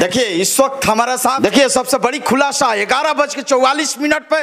देखिए इस वक्त हमारे साथ देखिए सबसे बड़ी खुलासा ग्यारह बज के चौवालीस मिनट पे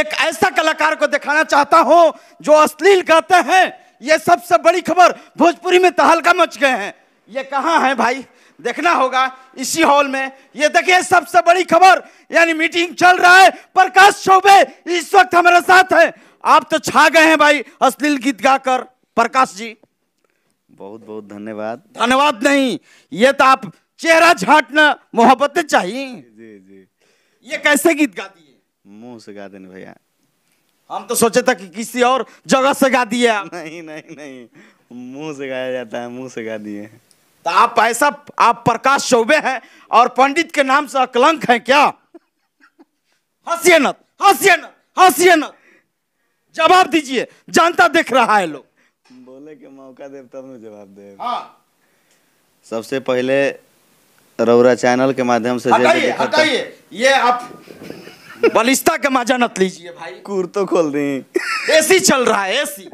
एक ऐसा कलाकार को दिखाना चाहता हूँ जो अश्लील कहते हैं ये सबसे बड़ी खबर भोजपुरी में तहलका मच गए हैं ये कहाँ है भाई देखना होगा इसी हॉल में ये देखिए सबसे बड़ी खबर यानी मीटिंग चल रहा है प्रकाश चौबे इस वक्त हमारे साथ है आप तो छा गए हैं भाई अश्लील गीत गाकर प्रकाश जी बहुत बहुत धन्यवाद धन्यवाद नहीं ये तो आप चेहरा झाटना मोहब्बत चाहिए जी जी ये कैसे गीत गा दिए मुंह से गा देने भैया हम तो सोचे था कि किसी और जगह से गा दिए नहीं नहीं नहीं मुंह से गाया जाता है मुंह से गा दिए तो आप ऐसा आप प्रकाश चौबे हैं और पंडित के नाम से अकलंक है क्या हंसिए न हंसिए न हंसिए न जवाब दीजिए जनता देख रहा है लोग बोले के मौका दे तब में जवाब दे हाँ सबसे पहले रौरा चैनल के माध्यम से हटाइए हटाइए ये आप बलिस्ता का मजा नत लीजिए भाई कुर्तो खोल दें एसी चल रहा है एसी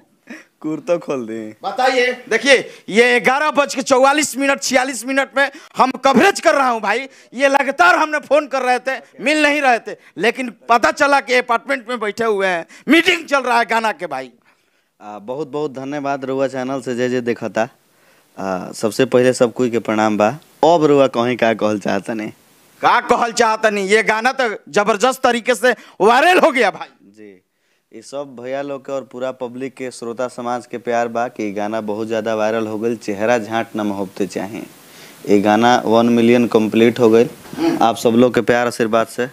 कुर्तो खोल दें बताइए देखिए ये ग्यारह बज के चौवालीस मिनट छियालीस मिनट में हम कवरेज कर रहा हूँ भाई ये लगातार हमने फोन कर रहे थे मिल नहीं रहे थे लेकिन पता चला कि अपार्टमेंट में बैठे हुए हैं मीटिंग चल रहा है गाना के भाई आ, बहुत बहुत धन्यवाद रुआ चैनल से जय जय देखता आ, सबसे पहले सब कोई के प्रणाम बा अब रुआ कहीं का कहल चाहता नहीं का कहल चाहता नहीं ये गाना तो जबरदस्त तरीके से वायरल हो गया भाई जी ये सब भैया लोग के और पूरा पब्लिक के श्रोता समाज के प्यार बा कि गाना बहुत ज़्यादा वायरल हो गई चेहरा झाँट न महोबते चाहे ये गाना वन मिलियन कंप्लीट हो गई हम्म। आप सब लोग के प्यार आशीर्वाद से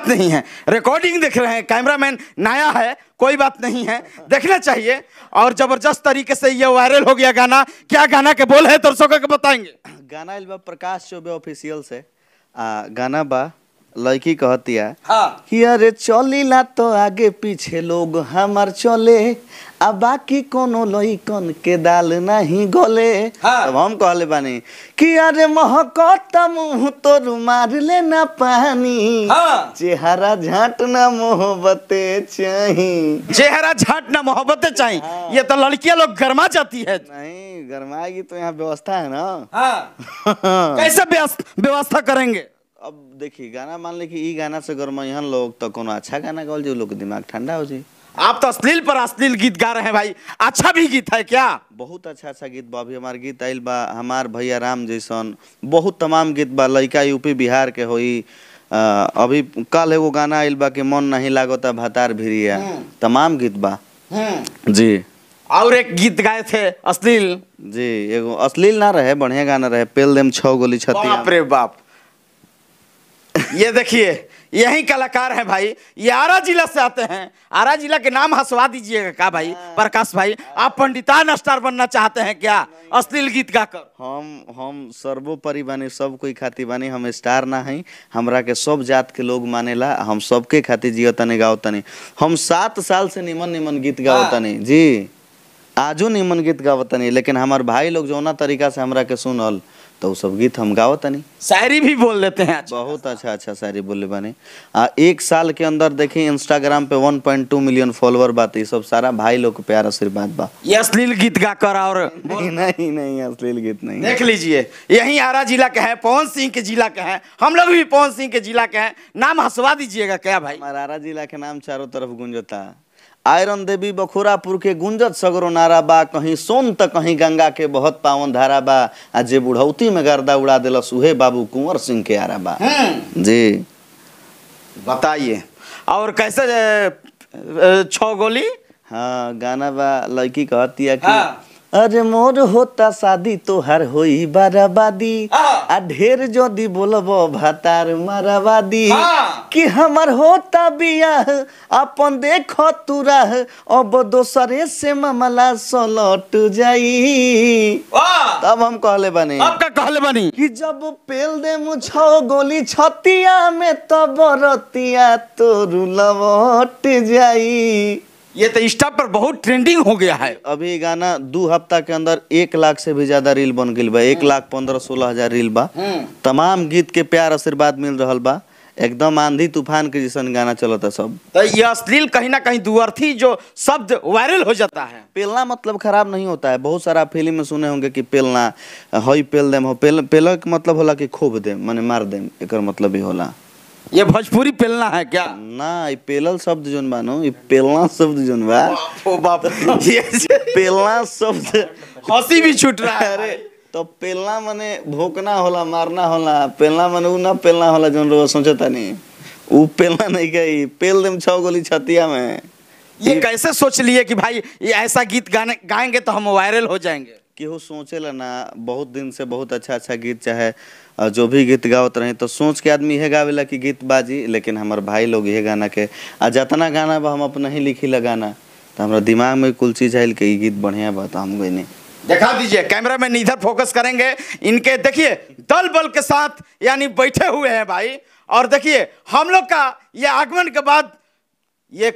बात नहीं है रिकॉर्डिंग देख रहे हैं कैमरामैन नया है कोई बात नहीं है देखना चाहिए और जबरदस्त तरीके से ये वायरल हो गया गाना क्या गाना के बोल है दर्शकों को बताएंगे गाना इल्बा प्रकाश चौबे ऑफिशियल से आ, गाना बा लड़की कहती है हाँ। कि अरे चली ला तो आगे पीछे लोग हमार चले आ बाकी कोनो लइकन के दाल नहीं गोले हाँ। तब हम कहले बानी कि अरे महकत मुंह तो मार ले ना पानी हाँ। चेहरा झाट ना मोहब्बत चाहिए चेहरा झाट ना मोहब्बत चाहिए हाँ। ये तो लड़कियां लोग गरमा जाती है नहीं गरमाएगी तो यहाँ व्यवस्था है ना हाँ। कैसे व्यवस्था करेंगे अब देखिए गाना मान ली कि ई गाना से गरमा यहाँ लोग तो कोनो अच्छा गाना गाओ जो लोग दिमाग ठंडा हो जाए आप तो अश्लील पर अश्लील गीत गा रहे हैं भाई अच्छा भी गीत है क्या बहुत अच्छा अच्छा गीत बा अभी हमारे गीत आयल बा हमार भैया राम जैसन बहुत तमाम गीत बा लड़का यूपी बिहार के होई आ, अभी कल एगो गाना आयल बा कि मन नहीं लागता भतार भिरिया हम्म। तमाम गीत बा हम्म। जी और एक गीत गाए थे अश्लील जी एगो अश्लील ना रहे बढ़िया गाना रहे पेल देम छो गोली छतिया बाप रे बाप ये देखिए यही कलाकार हैं भाई ये आरा जिला से आते हैं आरा जिला के नाम हंसवा दीजिएगा का भाई हाँ। प्रकाश भाई आप पंडितान स्टार बनना चाहते हैं क्या अश्लील गीत गाकर हम हम सर्वोपरि बनी सब कोई खातिर बानी हम स्टार ना है हमरा के सब जात के लोग मानेला हम सबके खातिर जियो तनी गाओ तनी हम सात साल से निमन निमन गीत हाँ। गाओ तनी जी आजो निमन गीत गावतनी लेकिन हमारे भाई लोग ना तरीका से हमरा के सुनल तो सब गीत हम गाओ तनी शायरी भी बोल लेते हैं अच्छा बहुत अच्छा अच्छा शायरी बोले बने आ एक साल के अंदर देखें इंस्टाग्राम पे 1.2 मिलियन फॉलोअर बात ये सब सारा भाई लोग प्यार आशीर्वाद बा ये अश्लील गीत गा कर और नहीं नहीं नहीं अश्लील गीत नहीं देख लीजिए यही आरा जिला का है पवन सिंह के जिला का है हम लोग भी पवन सिंह के जिला के हैं नाम हंसवा दीजिएगा क्या भाई हमारा आरा जिला के नाम चारों तरफ गुंजता आयरन देवी बखोरापुर के गुंजत सगरो नारा बा कहीं सोन त कहीं गंगा के बहुत पावन धारा बा आ जे बुढ़ौती में गर्दा उड़ा दिलस उहे बाबू कुंवर सिंह के आरा बा जी बताइए और कैसे छ गोली हाँ गाना बा लड़की कहती है कि हाँ। আরে মোর হতা সাদি তোহার হই বারাবাদি আর ঢের যদি বলব ভাতার মারাবাদি কি আমার হতা বিয়া আপন দেখ তুরা অব দোসরে সে মামলা সলট যাই তব তমাম কহলে বানি आपका कहले बानी कि जब पेल दे मु छ গলি ছতিয়া মে তব রতিয়া তোর লবট যাই ये तो इंस्टा पर बहुत ट्रेंडिंग हो गया है अभी गाना दो हफ्ता के अंदर एक लाख से भी ज्यादा रील बन गई बा एक हम्म। लाख पंद्रह सोलह हजार रील बा हम्म। तमाम गीत के प्यार आशीर्वाद मिल रहा बा एकदम आंधी तूफान के जिसन गाना चलता सब तो ये अश्लील कहीं ना कहीं दुअर्थी जो शब्द वायरल हो जाता है पेलना मतलब खराब नहीं होता है बहुत सारा फिल्म में सुने होंगे कि पेलना हई पेल देम पेल पेल मतलब होला कि खोब दे माने मार देम एक मतलब ही होला ये भोजपुरी पेलना है क्या ना ये पेलल शब्द जोन बा ये पेलना शब्द जोन बा ओ बाप ये पेलना शब्द हंसी भी छूट रहा है अरे तो पेलना माने भोकना होला मारना होला पेलना माने उ ना पेलना होला जोन लोग सोचे नहीं उ पेलना नहीं गई पेल देम छह गोली छतिया में ये कैसे सोच लिए कि भाई ये ऐसा गीत गाने गाएंगे तो हम वायरल हो जाएंगे केहू सोचेला ना बहुत दिन से बहुत अच्छा अच्छा गीत चाहे जो भी गीत गावत रहे तो सोच के आदमी यह गावेला कि गीत बाजी लेकिन हमारे भाई लोग ये गाना के आ जितना गाना बा हम अपना ही लिखी गाना तो हमारा दिमाग में कुल चीज आये कि गीत बढ़िया बा तो हम गई दिखा दीजिए कैमरा में इधर फोकस करेंगे इनके देखिए दल बल के साथ यानी बैठे हुए हैं भाई और देखिए हम लोग का ये आगमन के बाद ये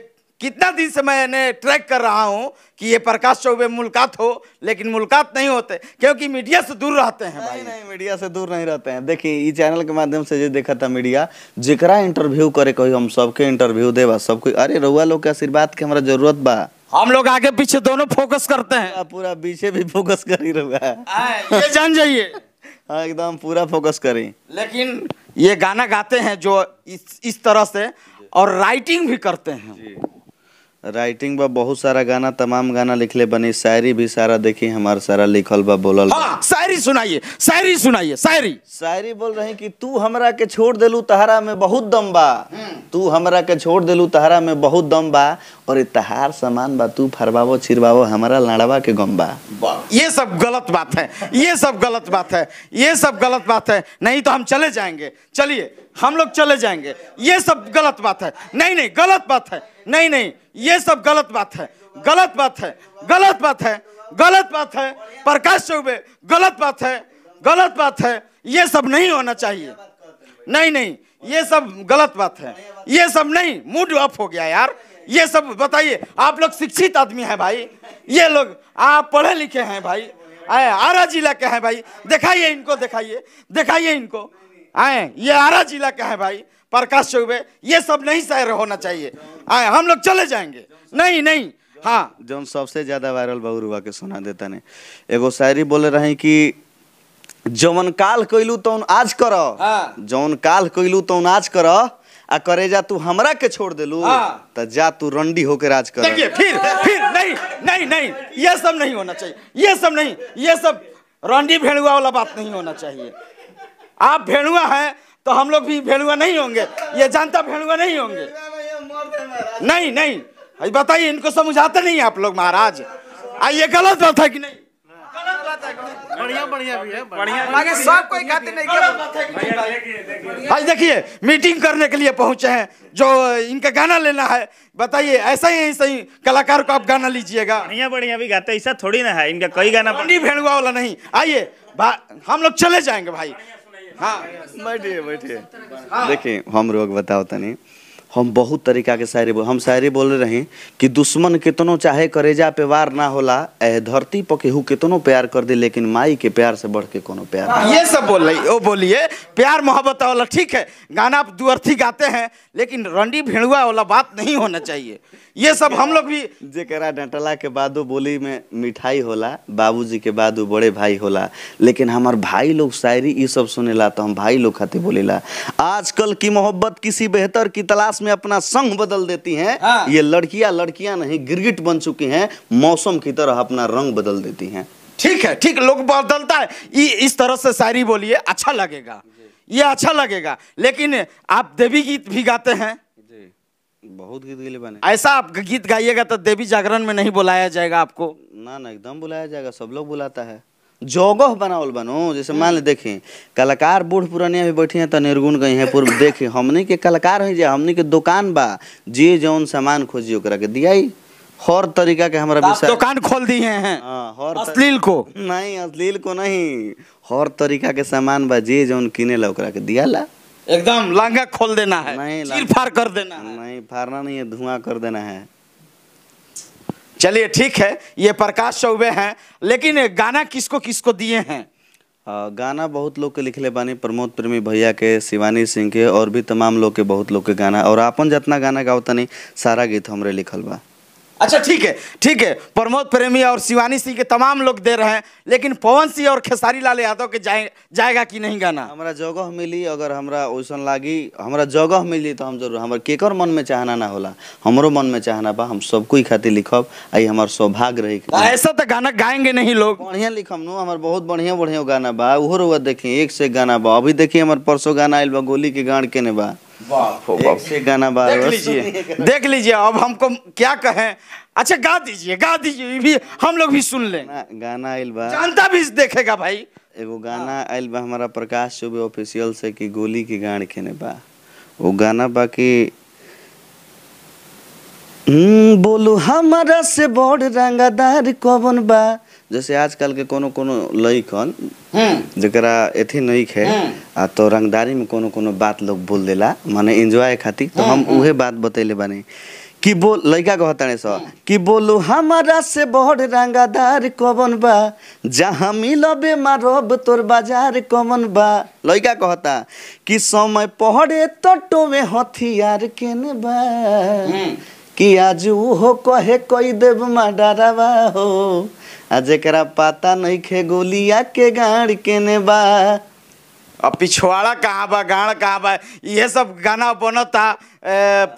कितना दिन से मैं इन्हें ट्रैक कर रहा हूँ कि ये प्रकाश चौबे मुलाकात हो लेकिन मुलाकात नहीं होते क्योंकि मीडिया से दूर रहते हैं भाई नहीं, नहीं मीडिया से दूर नहीं रहते हैं देखिए ये चैनल के माध्यम से जो देखा था मीडिया जरा इंटरव्यू करे कोई हम सबके इंटरव्यू दे सब कोई अरे रउआ लोग के आशीर्वाद की हमारा जरूरत बा हम लोग आगे पीछे दोनों फोकस करते हैं पूरा पीछे भी फोकस कर ही रहा है जान जाइए हाँ एकदम पूरा फोकस करें लेकिन ये गाना गाते हैं जो इस इस तरह से और राइटिंग भी करते हैं जी। राइटिंग बा बहुत सारा गाना तमाम गाना लिखले बनी शायरी भी सारा देखी हमार सारा लिखल बा बोलल हाँ, शायरी सुनाइए शायरी सुनाइए शायरी शायरी बोल रहे कि तू हमरा के छोड़ देलू तहरा में बहुत दम बा तू हमरा के छोड़ देलू तहरा में बहुत दम बा और तहार समान बा तू फरवावो छिरवावो हमारा लड़वा के गम बा ये सब गलत बात है ये सब गलत बात है ये सब गलत बात है नहीं तो हम चले जाएंगे चलिए हम लोग चले जाएंगे ये सब गलत बात है नहीं नहीं गलत बात है नहीं नहीं ये सब गलत बात है गलत बात है गलत बात है गलत बात है प्रकाश चौबे गलत बात है गलत बात है ये सब नहीं होना चाहिए नहीं नहीं ये सब गलत बात है ये सब नहीं मूड ऑफ हो गया यार ये सब बताइए आप लोग शिक्षित आदमी हैं भाई ये लोग आप पढ़े लिखे हैं भाई आए आरा जिला के हैं भाई दिखाइए इनको दिखाइए दिखाइए इनको आए ये आरा जिला के हैं भाई प्रकाश चौबे ये सब नहीं शायर होना चाहिए आए हाँ, हम लोग चले जाएंगे नहीं नहीं हाँ जो सबसे ज़्यादा वायरल बहुरुआ के सुना देता ने एगो शायरी बोले रहे कि जौन काल कैलू तो आज करो हाँ। जौन काल कैलू तो आज करो आ करे जा तू हमरा के छोड़ दिलू हाँ। तो जा तू रंडी होके राज कर देखिए फिर फिर नहीं नहीं नहीं ये सब नहीं होना चाहिए ये सब नहीं ये सब रंडी भेड़ुआ वाला बात नहीं होना चाहिए आप भेड़ुआ हैं तो हम लोग भी भेड़ुआ नहीं होंगे ये जनता भेड़ुआ नहीं होंगे नहीं नहीं बताइए इनको समझाते नहीं आप लोग महाराज ये गलत बात है कि नहीं बढ़िया देखिए मीटिंग करने के लिए पहुंचे हैं जो इनका गाना लेना है बताइए ऐसा ही ही कलाकार को आप गाना लीजिएगा बढ़िया बढ़िया भी गाते ऐसा थोड़ी ना है इनका कई गाना भेड़ुआ वाला नहीं आइए हम लोग चले जाएंगे भाई हाँ बैठिए बैठिए देखिए हम रोग बताओ तनी हम बहुत तरीका के शायरी हम शायरी बोल रहे हैं कि दुश्मन कितनों चाहे करेजा पे वार ना होला ए धरती पर केहू कितनों प्यार कर दे लेकिन माई के प्यार से बढ़ के कोनो प्यार ये सब बोल रही ओ बोलिए प्यार मोहब्बत वाला ठीक है गाना आप दुअर्थी गाते हैं लेकिन रंडी भेड़ुआ वाला बात नहीं होना चाहिए ये सब हम लोग भी जरा डटला के बाद बोली में मिठाई होला बाबू के बाद बड़े भाई होला लेकिन हमार भाई लोग शायरी ये सब सुनेला तो हम भाई लोग खाते बोलेला आजकल की मोहब्बत किसी बेहतर की तलाश में अपना संघ बदल देती हैं हाँ। ये लड़कियां लड़कियां नहीं गिरगिट बन चुकी हैं मौसम की तरह अपना रंग बदल देती हैं ठीक है ठीक लोग बदलता है इ, इस तरह से शायरी बोलिए अच्छा लगेगा ये अच्छा लगेगा लेकिन आप देवी गीत भी गाते हैं बहुत गीत गिले बने ऐसा आप गीत गाइएगा तो देवी जागरण में नहीं बुलाया जाएगा आपको ना ना एकदम बुलाया जाएगा सब लोग बुलाता है जगह बनावल बनो जैसे हम्म। मान ले देखी कलाकार बूढ़ पुरानिया भी बैठी हैं तो निर्गुण गई है पूर्व देखी हमने के कलाकार हैं जे हमने के दुकान बा जे जौन सामान खोजी ओकरा के दियाई हर तरीका के हमरा विषय दुकान खोल दिए हैं हाँ, हर असलील को नहीं असलील को नहीं हर तरीका के सामान बा जे जौन किने ला ओकरा के दियाला एकदम लांगा खोल देना है नहीं चीर फार कर देना है नहीं फारना नहीं है धुआं कर देना है चलिए ठीक है ये प्रकाश चौबे हैं लेकिन गाना किसको किसको दिए हैं गाना बहुत लोग के लिखले बानी प्रमोद प्रेमी भैया के शिवानी सिंह के और भी तमाम लोग के बहुत लोग के गाना और आपन जितना गाना गाओ गावतनी सारा गीत हमरे लिखल बा अच्छा ठीक है ठीक है प्रमोद प्रेमी और शिवानी सिंह के तमाम लोग दे रहे हैं लेकिन पवन सिंह और खेसारी लाल यादव के जाए जाएगा कि नहीं गाना हमारा जगह मिली अगर हमारा ओसन लागी हमारा जगह मिली तो हम जरूर हमारे केकर मन में चाहना ना होला हमारो मन में चाहना बा हम सबको खातिर लिखब आई हमार सौभाग्य रही ऐसा तो गाना गाएंगे नहीं लोग बढ़िया लिखम नो हमारे बहुत बढ़िया बढ़िया गाना बा उहो रुआ देखिए एक से गाना बा अभी देखिए हमारे परसों गाना आयल बा गोली के गाड़ के ने बा एक से गाना बार देख लीजिए देख लीजिए अब हमको क्या कहें अच्छा गा दीजिए गा दीजिए भी हम लोग भी सुन लें गाना आयल बा जानता भी देखेगा भाई एगो गाना आयल हमारा प्रकाश चौबे ऑफिशियल से कि गोली की गान खेने बा वो गाना बाकी हम्म, बोलू हमारा से बड़ रंगादार कौन बा जैसे आजकल के कोनो कोनो लइकन हम्म। जरा एथी नहीं है हम्म। आ तो रंगदारी में कोनो कोनो बात लोग बोल देला माने एंजॉय खातिर तो हम हम्म, उहे बात बतैले बानी कि बोल लड़का कहत ताने सो कि बोलू हमारा से बड़ रंगादार कवन बा जहाँ मिलबे मारब तोर बाजार कवन बा लड़का कहता कि समय पहड़े तटो तो में हथियार केने बा कि आज हो कहे कोई देव मा डरावा हो जरा पता नहीं खे गोलिया के गाड़ ने बा अब पिछवाड़ा कहाँ बा गाड़ कहाँ बा ये सब गाना बनता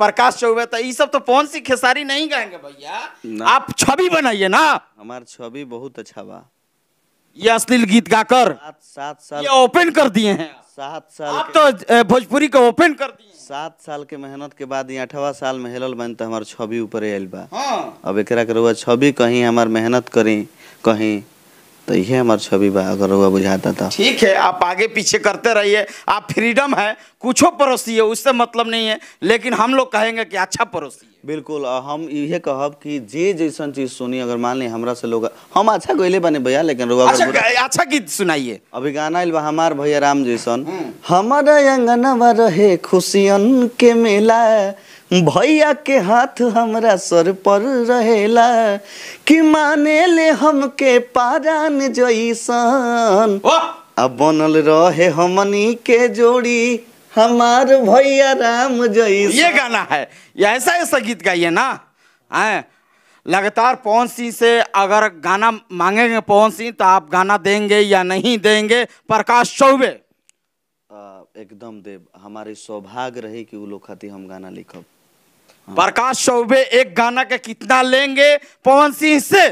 प्रकाश चौबे था ये सब तो कौन सी खेसारी नहीं गाएंगे भैया आप छवि बनाइए ना हमार छवि बहुत अच्छा बा ये अश्लील गीत गाकर सात साल ये ओपन कर दिए हैं सात साल आप तो भोजपुरी को ओपन कर दिए सात साल के मेहनत के बाद ये अठवा साल में हेलल बन तो हमारे छवि ऊपर आयल बा हाँ। अब एक छवि कहीं हमार मेहनत करी कहीं तो यह हमारे छवि बा अगर हुआ बुझाता था ठीक है आप आगे पीछे करते रहिए आप फ्रीडम है कुछो है उससे मतलब नहीं है लेकिन हम लोग कहेंगे कि अच्छा पड़ोसी बिल्कुल हम ये कहब कि जे जैसा चीज सुनी अगर मान ली हमारा से लोग हम अच्छा गईले बने भैया लेकिन रुआ अच्छा, अच्छा गीत सुनाइए अभी गाना बा हमार भैया राम जैसन हमारे हम्म। खुशियन के मेला भैया के हाथ हमरा सर पर रहेला कि माने ले हमके पारान जैसन अब बनल रहे हमनी के जोड़ी हमार भैया राम जैसन ये गाना है ये ऐसा ऐसा गीत गाइए ना आए लगातार पवन सिंह से अगर गाना मांगेंगे पवन सिंह तो आप गाना देंगे या नहीं देंगे प्रकाश चौबे एकदम देव हमारे सौभाग्य रही कि वो लोग खाती हम गाना लिखब हाँ। प्रकाश चौबे एक गाना का कितना लेंगे पवन सिंह से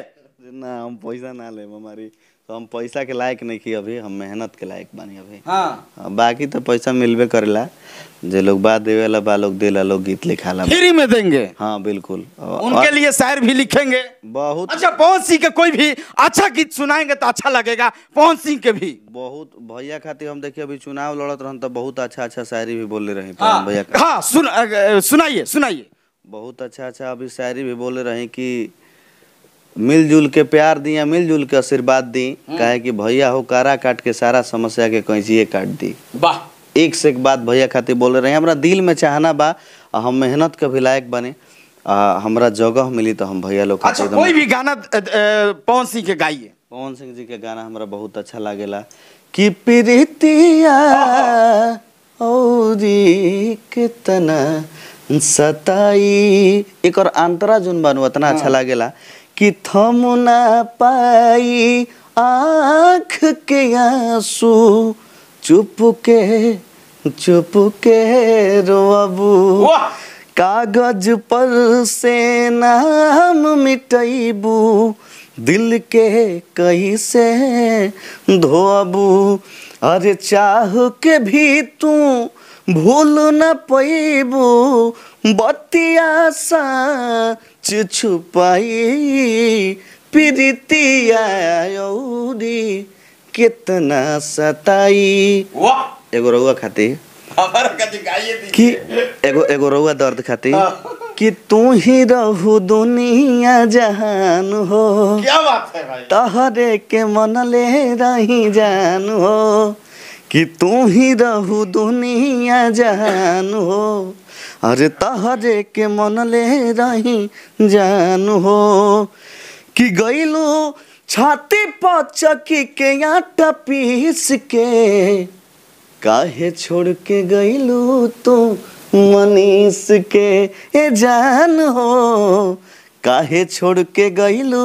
ना हम पैसा ना ले हमारी तो हम पैसा के लायक नहीं की अभी हम मेहनत के लायक बनी अभी हाँ, हाँ बाकी तो पैसा मिलबे करेला जो लोग बात देवे ला बा लोग दिला लोग गीत लिखा ला फ्री में देंगे हाँ बिल्कुल उनके लिए शायर भी लिखेंगे बहुत अच्छा पवन सिंह के कोई भी अच्छा गीत सुनाएंगे तो अच्छा लगेगा पवन सिंह के भी बहुत भैया खातिर हम देखिए अभी चुनाव लड़त रहन तो बहुत अच्छा अच्छा शायरी भी बोले रहे हाँ। भैया हाँ सुनाइए सुनाइए बहुत अच्छा अच्छा अभी शायरी भी बोले रहे कि मिलजुल के प्यार दी या मिलजुल के आशीर्वाद दी हम्म। कहे कि भैया हो कारा काट के सारा समस्या के कैंचिए काट दी वाह एक से एक बात भैया खातिर बोले रहे हमारा दिल में चाहना बा हम मेहनत के भी लायक बने हमारा जगह मिली तो हम भैया लोग अच्छा, कोई भी गाना पवन सिंह के गाइए पवन सिंह जी के गाना हमारा बहुत अच्छा लगे ला कि प्रीतिया कितना सताई एक और अंतरा जुन बनू इतना हाँ। अच्छा लागेला कि थम ना पाई आख के आंसू चुप के चुप के रोबू कागज पर से नाम मिटैबू दिल के कैसे से धोबू अरे चाह के भी तू भूल न पैबो बतिया साँच छुपाई प्रीति औरी कितना सताई एगो रउआ खाती कि एगो एगो रउआ दर्द खाती कि तू ही रहू दुनिया जहान हो क्या बात है भाई तहरे के मन ले रही जान हो कि तू ही रहू दुनिया जान हो अरे तहरे के मन ले रही जान हो कि गईलू छाती पचकी के आटा पीस के काहे छोड़ के गईलू तू मनीष के ए जान हो काहे छोड़ के गईलू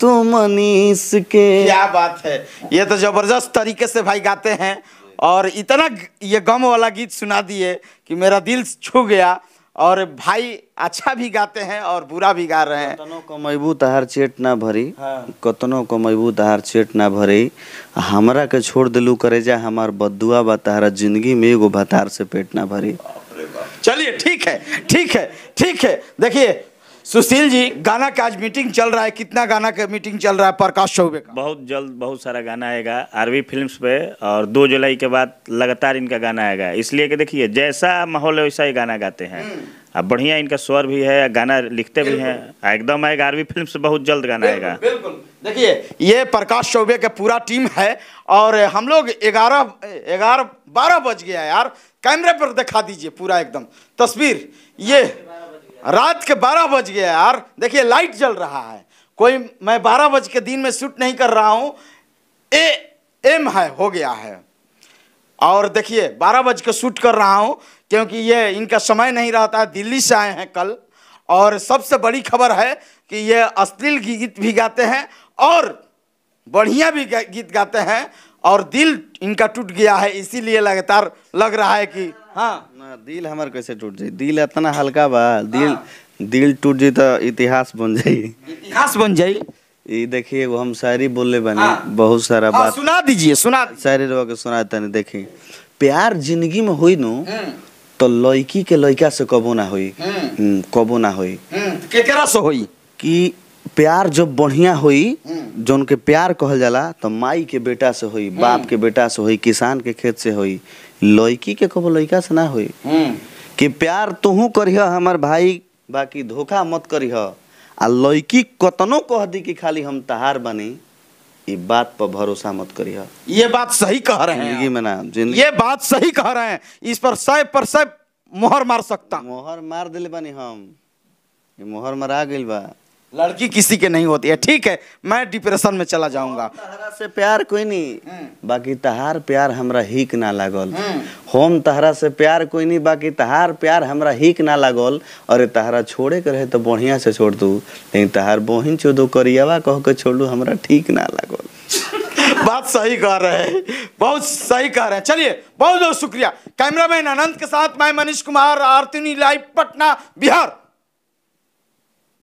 तू मनीष के क्या बात है ये तो जबरदस्त तरीके से भाई गाते हैं और इतना ये गम वाला गीत सुना दिए कि मेरा दिल छू गया और भाई अच्छा भी गाते हैं और बुरा भी गा रहे हैं मजबूत कमैबू तहार चेट ना भरी हाँ। कतनो मजबूत तहार चेट ना भरी हमरा के छोड़ दिलू करे जा हमार बदुआ बा तहारा जिंदगी में एगो भतार से पेट ना भरी चलिए ठीक है ठीक है ठीक है देखिए सुशील जी गाना का आज मीटिंग चल रहा है कितना गाना का मीटिंग चल रहा है प्रकाश चौबे का बहुत जल्द बहुत सारा गाना आएगा आरवी फिल्म्स पे और दो जुलाई के बाद लगातार इनका गाना आएगा इसलिए कि देखिए जैसा माहौल है वैसा ही गाना गाते हैं हम्म। अब बढ़िया इनका स्वर भी है गाना लिखते भी हैं एकदम आएगा आरवी फिल्म बहुत जल्द गाना आएगा देखिए ये प्रकाश चौबे का पूरा टीम है और हम लोग ग्यारह ग्यारह बारह बज गया यार कैमरे पर दिखा दीजिए पूरा एकदम तस्वीर ये रात के बारह बज गया यार देखिए लाइट जल रहा है कोई मैं बारह बज के दिन में शूट नहीं कर रहा हूँ ए एम है हो गया है और देखिए बारह बज के शूट कर रहा हूँ क्योंकि ये इनका समय नहीं रहता है दिल्ली से आए हैं कल और सबसे बड़ी खबर है कि ये अश्लील गीत भी गाते हैं और बढ़िया भी गीत गाते हैं और दिल इनका टूट गया है इसीलिए लगातार लग रहा है कि हाँ दिल हमार कैसे टूट जाई दिल इतना हल्का बा दिल हाँ। दिल टूट जाई तो इतिहास बन जाई इतिहास बन जाई ये देखिए वो हम शायरी बोले बने हाँ। बहुत सारा हाँ, बात सुना दीजिए सुना शायरी रो के सुना तने देखिए प्यार जिंदगी में हुई नु हम्म। तो लड़की के लड़का से कबो ना हुई हम्म। हम्म, कबो ना हुई केकरा से हुई कि प्यार जब बढ़िया हुई जो उनके प्यार कहल जाला तो माई के बेटा से हुई बाप के बेटा से हुई किसान के खेत से हुई लड़की के कब लड़का से ना हुई हम्म। कि प्यार तुहू करिह हमार भाई बाकी धोखा मत करिह आ लड़की कतनो कह दी कि खाली हम तहार बनी ये बात पर भरोसा मत करिए ये बात सही कह रहे हैं जिंदगी में ना जिंदगी ये बात सही कह रहे हैं इस पर सब पर सब मोहर मार सकता मोहर मार दिल बनी हम ये मोहर मरा गई बा लड़की किसी के नहीं होती है ठीक है मैं डिप्रेशन में चला जाऊंगा तहरा से प्यार कोई नहीं हम्म। बाकी तहार प्यार हमरा हीक ना लागल होम हम्म। तहरा से प्यार कोई नहीं बाकी तहार प्यार हमरा हीक ना लागल अरे तहरा छोड़े के रहे तो बढ़िया से छोड़ दू लेकिन तहार बहिन चोदो करियवा कह के छोड़ू हमरा ठीक ना लागल बात सही कह रहे हैं बहुत सही कह रहे हैं चलिए बहुत बहुत शुक्रिया कैमरामैन अनंत के साथ मैं मनीष कुमार आरती लाइव पटना बिहार